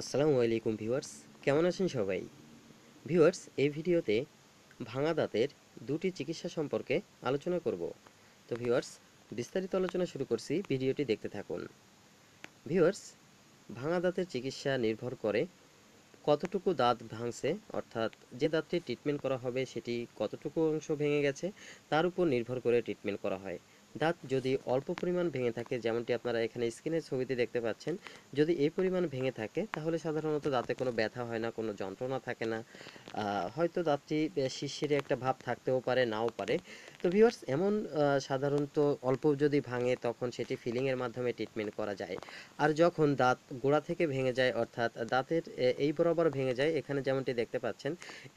আসসালামু আলাইকুম ভিউয়ার্স কেমন আছেন সবাই ভিউয়ার্স এই ভিডিওতে ভাঙা দাঁতের দুটি চিকিৎসা সম্পর্কে আলোচনা করব তো ভিউয়ার্স বিস্তারিত আলোচনা শুরু করছি ভিডিওটি দেখতে থাকুন ভিউয়ার্স ভাঙা দাঁতের চিকিৎসা নির্ভর করে কতটুকু দাঁত ভাঙছে অর্থাৎ যে দাঁতটি ট্রিটমেন্ট করা হবে সেটি কতটুকু অংশ ভেঙে গেছে তার উপর নির্ভর করে ট্রিটমেন্ট করা হয় দাঁত যদি অল্প পরিমাণ ভেঙে থাকে যেমনটি আপনারা এখানে স্ক্রিনের ছবিতে দেখতে পাচ্ছেন যদি এই পরিমাণ ভেঙে থাকে তাহলে সাধারণত দাঁতে কোনো ব্যথা হয় না কোনো যন্ত্রণা থাকে না হয়তো দাঁতটি শিশিরে একটা ভাব থাকতেও পারে নাও পারে তো ভিউয়ার্স এমন সাধারণত অল্প যদি ভাঙে তখন সেটি ফিলিংয়ের মাধ্যমে ট্রিটমেন্ট করা যায় আর যখন দাঁত গোড়া থেকে ভেঙে যায় অর্থাৎ দাঁতের এই বরাবর ভেঙে যায় এখানে যেমনটি দেখতে পাচ্ছেন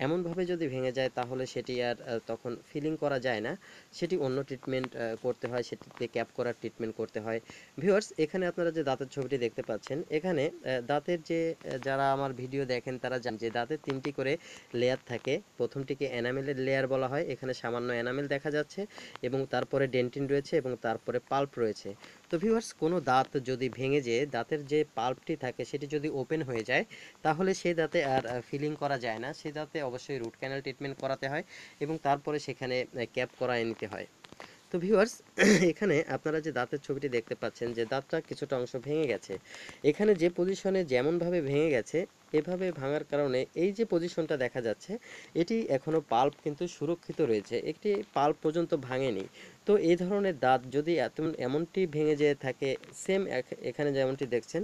এমনভাবে যদি ভেঙে যায় তাহলে সেটি আর তখন ফিলিং করা যায় না সেটি অন্য ট্রিটমেন্ট করতে করতে হয় সেটিকে ক্যাপ করার ট্রিটমেন্ট করতে হয় ভিউয়ার্স এখানে আপনারা যে দাঁতের ছবিটি দেখতে পাচ্ছেন এখানে দাঁতের যে যারা আমার ভিডিও দেখেন তারা জান যে দাঁতের তিনটি করে লেয়ার থাকে প্রথমটিকে এনামেলের লেয়ার বলা হয় এখানে সামান্য এনামেল দেখা যাচ্ছে এবং তারপরে ডেন্টিন রয়েছে এবং তারপরে পাল্প রয়েছে তো ভিউয়ার্স কোনো দাঁত যদি ভেঙে যেয়ে দাঁতের যে পাল্পটি থাকে সেটি যদি ওপেন হয়ে যায় তাহলে সেই দাঁতে আর ফিলিং করা যায় না সেই দাঁতে অবশ্যই রুট ক্যানেল ট্রিটমেন্ট করাতে হয় এবং তারপরে সেখানে ক্যাপ করায় নিতে হয় তো ভিউয়ার্স এখানে আপনারা যে দাঁতের ছবিটি দেখতে পাচ্ছেন যে দাঁতটা কিছুটা অংশ ভেঙে গেছে এখানে যে পজিশনে যেমনভাবে ভেঙে গেছে এভাবে ভাঙার কারণে এই যে পজিশনটা দেখা যাচ্ছে এটি এখনও পাল্প কিন্তু সুরক্ষিত রয়েছে একটি পাল্প পর্যন্ত ভাঙেনি তো এই ধরনের দাঁত যদি এত এমনটি ভেঙে যেয়ে থাকে সেম এখানে যেমনটি দেখছেন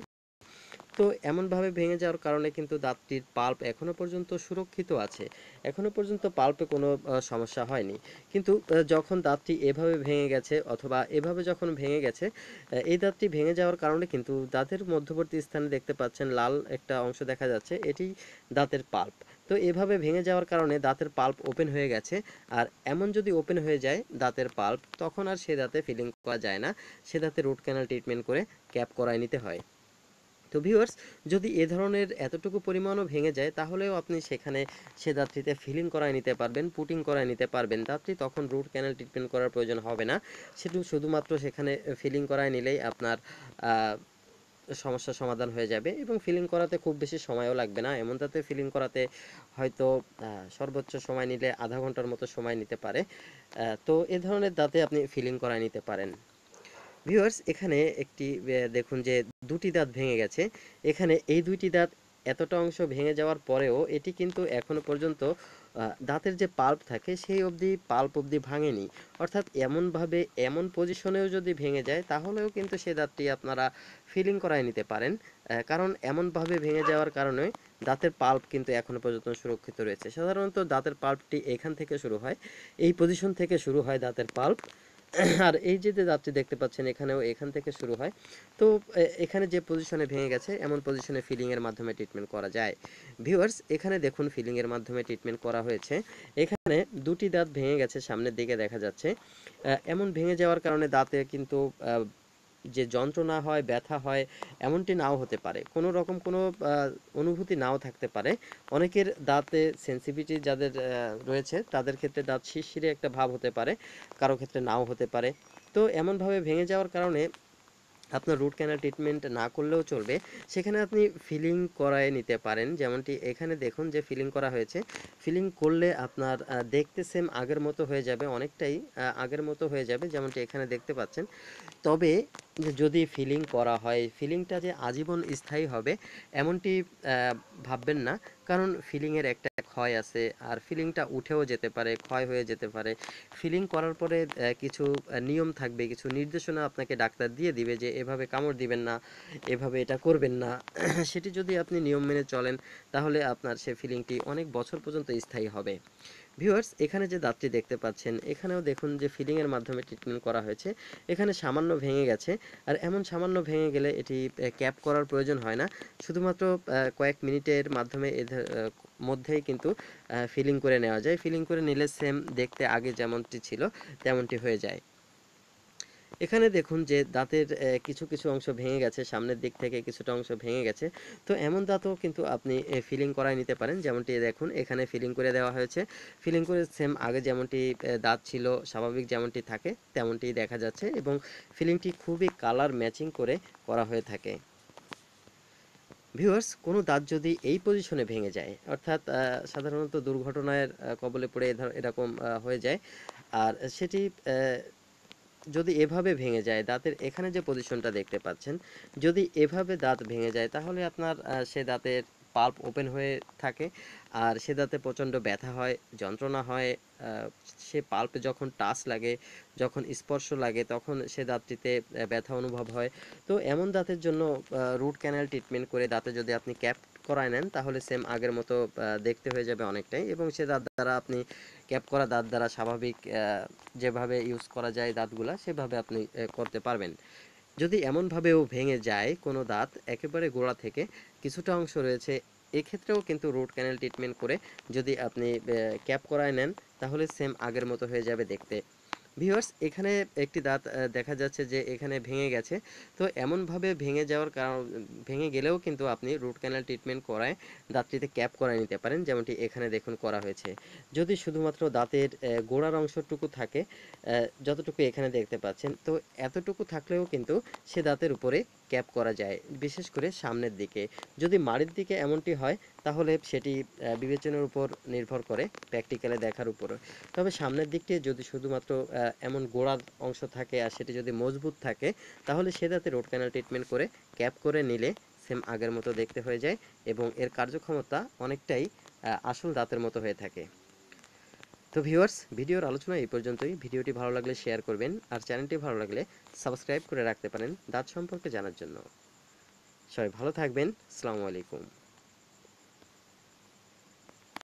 তো এমনভাবে ভেঙে যাওয়ার কারণে কিন্তু দাঁতটির পাল্প এখনও পর্যন্ত সুরক্ষিত আছে এখনও পর্যন্ত পাল্পে কোনো সমস্যা হয়নি কিন্তু যখন দাঁতটি এভাবে ভেঙে গেছে অথবা এভাবে যখন ভেঙে গেছে এই দাঁতটি ভেঙে যাওয়ার কারণে কিন্তু দাঁতের মধ্যবর্তী স্থানে দেখতে পাচ্ছেন লাল একটা অংশ দেখা যাচ্ছে এটি দাঁতের পাল্প তো এভাবে ভেঙে যাওয়ার কারণে দাঁতের পাল্প ওপেন হয়ে গেছে আর এমন যদি ওপেন হয়ে যায় দাঁতের পাল্প তখন আর সে দাঁতে ফিলিং করা যায় না সে দাঁতে রুট ক্যানাল ট্রিটমেন্ট করে ক্যাপ করায় নিতে হয় তো ভিউয়ার্স যদি এ ধরনের এতটুকু পরিমাণও ভেঙে যায় তাহলেও আপনি সেখানে সে দাঁতটিতে ফিলিং করায় নিতে পারবেন পুটিং করায় নিতে পারবেন দাঁতটি তখন রুট ক্যানেল ট্রিটমেন্ট করার প্রয়োজন হবে না সেটু শুধুমাত্র সেখানে ফিলিং করায় নিলেই আপনার সমস্যার সমাধান হয়ে যাবে এবং ফিলিং করাতে খুব বেশি সময়ও লাগবে না এমন তাতে ফিলিং করাতে হয়তো সর্বোচ্চ সময় নিলে আধা ঘন্টার মতো সময় নিতে পারে তো এ ধরনের দাঁতে আপনি ফিলিং করায় নিতে পারেন ভিউয়ার্স এখানে একটি দেখুন যে দুটি দাঁত ভেঙে গেছে এখানে এই দুইটি দাঁত এতটা অংশ ভেঙে যাওয়ার পরেও এটি কিন্তু এখনো পর্যন্ত দাঁতের যে পাল্প থাকে সেই অবধি পাল্প অবধি ভাঙেনি অর্থাৎ এমনভাবে এমন পজিশনেও যদি ভেঙে যায় তাহলেও কিন্তু সে দাঁতটি আপনারা ফিলিং করায় নিতে পারেন কারণ এমনভাবে ভেঙে যাওয়ার কারণে দাঁতের পাল্প কিন্তু এখনও পর্যন্ত সুরক্ষিত রয়েছে সাধারণত দাঁতের পাল্পটি এখান থেকে শুরু হয় এই পজিশন থেকে শুরু হয় দাঁতের পাল্প আর এই যে দাঁতটি দেখতে পাচ্ছেন এখানেও এখান থেকে শুরু হয় তো এখানে যে পজিশনে ভেঙে গেছে এমন পজিশনে ফিলিংয়ের মাধ্যমে ট্রিটমেন্ট করা যায় ভিউয়ার্স এখানে দেখুন ফিলিংয়ের মাধ্যমে ট্রিটমেন্ট করা হয়েছে এখানে দুটি দাঁত ভেঙে গেছে সামনের দিকে দেখা যাচ্ছে এমন ভেঙে যাওয়ার কারণে দাঁতে কিন্তু যে যন্ত্রণা হয় ব্যথা হয় এমনটি নাও হতে পারে কোনো রকম কোনো অনুভূতি নাও থাকতে পারে অনেকের দাঁতে সেন্সিভিটি যাদের রয়েছে তাদের ক্ষেত্রে দাঁত শিরশিরে একটা ভাব হতে পারে কারো ক্ষেত্রে নাও হতে পারে তো এমনভাবে ভেঙে যাওয়ার কারণে আপনার রুট ক্যানাল ট্রিটমেন্ট না করলেও চলবে সেখানে আপনি ফিলিং করায় নিতে পারেন যেমনটি এখানে দেখুন যে ফিলিং করা হয়েছে ফিলিং করলে আপনার দেখতে সেম আগের মতো হয়ে যাবে অনেকটাই আগের মতো হয়ে যাবে যেমনটি এখানে দেখতে পাচ্ছেন তবে যদি ফিলিং করা হয় ফিলিংটা যে আজীবন স্থায়ী হবে এমনটি ভাববেন না কারণ ফিলিংয়ের একটা ক্ষয় আছে আর ফিলিংটা উঠেও যেতে পারে ক্ষয় হয়ে যেতে পারে ফিলিং করার পরে কিছু নিয়ম থাকবে কিছু নির্দেশনা আপনাকে ডাক্তার দিয়ে দিবে যে এভাবে কামড় দিবেন না এভাবে এটা করবেন না সেটি যদি আপনি নিয়ম মেনে চলেন তাহলে আপনার সে ফিলিংটি অনেক বছর পর্যন্ত স্থায়ী হবে ভিউয়ার্স এখানে যে দাঁতটি দেখতে পাচ্ছেন এখানেও দেখুন যে ফিলিংয়ের মাধ্যমে ট্রিটমেন্ট করা হয়েছে এখানে সামান্য ভেঙে গেছে আর এমন সামান্য ভেঙে গেলে এটি ক্যাপ করার প্রয়োজন হয় না শুধুমাত্র কয়েক মিনিটের মাধ্যমে এ মধ্যেই কিন্তু ফিলিং করে নেওয়া যায় ফিলিং করে নিলে সেম দেখতে আগে যেমনটি ছিল তেমনটি হয়ে যায় এখানে দেখুন যে দাঁতের কিছু কিছু অংশ ভেঙে গেছে সামনের দিক থেকে কিছুটা অংশ ভেঙে গেছে তো এমন দাঁতও কিন্তু আপনি ফিলিং করাই নিতে পারেন যেমনটি দেখুন এখানে ফিলিং করে দেওয়া হয়েছে ফিলিং করে সেম আগে যেমনটি দাঁত ছিল স্বাভাবিক যেমনটি থাকে তেমনটি দেখা যাচ্ছে এবং ফিলিংটি খুবই কালার ম্যাচিং করে করা হয়ে থাকে ভিউয়ার্স কোনো দাঁত যদি এই পজিশনে ভেঙে যায় অর্থাৎ সাধারণত দুর্ঘটনার কবলে পড়ে এরকম হয়ে যায় আর সেটি যদি এভাবে ভেঙে যায় দাঁতের এখানে যে পজিশনটা দেখতে পাচ্ছেন যদি এভাবে দাঁত ভেঙে যায় তাহলে আপনার সে দাঁতের পাল্প ওপেন হয়ে থাকে আর সে দাঁতে প্রচণ্ড ব্যথা হয় যন্ত্রণা হয় সে পাল্পে যখন টাচ লাগে যখন স্পর্শ লাগে তখন সে দাঁতটিতে ব্যথা অনুভব হয় তো এমন দাঁতের জন্য রুট ক্যানাল ট্রিটমেন্ট করে দাঁতে যদি আপনি ক্যাপ করায় নেন তাহলে সেম আগের মতো দেখতে হয়ে যাবে অনেকটাই এবং সে দাঁত দ্বারা আপনি ক্যাপ করা দাঁত দ্বারা স্বাভাবিক যেভাবে ইউজ করা যায় দাঁতগুলা সেভাবে আপনি করতে পারবেন যদি এমনভাবেও ভেঙে যায় কোনো দাঁত একেবারে গোড়া থেকে কিছুটা অংশ রয়েছে এক্ষেত্রেও কিন্তু রুট ক্যানেল ট্রিটমেন্ট করে যদি আপনি ক্যাপ করায় নেন তাহলে সেম আগের মতো হয়ে যাবে দেখতে ভিউয়ার্স এখানে একটি দাঁত দেখা যাচ্ছে যে এখানে ভেঙে গেছে তো এমনভাবে ভেঙে যাওয়ার কারণ ভেঙে গেলেও কিন্তু আপনি রুট ক্যানাল ট্রিটমেন্ট করায় দাঁতটিতে ক্যাপ করায় নিতে পারেন যেমনটি এখানে দেখুন করা হয়েছে যদি শুধুমাত্র দাঁতের গোড়ার অংশটুকু থাকে যতটুকু এখানে দেখতে পাচ্ছেন তো এতটুকু থাকলেও কিন্তু সে দাঁতের উপরে ক্যাপ করা যায় বিশেষ করে সামনের দিকে যদি মাড়ির দিকে এমনটি হয় তাহলে সেটি বিবেচনার উপর নির্ভর করে প্র্যাকটিক্যালে দেখার উপর তবে সামনের দিকটি যদি শুধুমাত্র এমন গোড়ার অংশ থাকে আর সেটি যদি মজবুত থাকে তাহলে সেটাতে রোড ক্যানাল ট্রিটমেন্ট করে ক্যাপ করে নিলে সেম আগের মতো দেখতে হয়ে যায় এবং এর কার্যক্ষমতা অনেকটাই আসল দাঁতের মতো হয়ে থাকে তো ভিউয়ার্স ভিডিওর আলোচনা এই পর্যন্তই ভিডিওটি ভালো লাগলে শেয়ার করবেন আর চ্যানেলটি ভালো লাগলে সাবস্ক্রাইব করে রাখতে পারেন দাঁত সম্পর্কে জানার জন্য সবাই ভালো থাকবেন আসসালামু আলাইকুম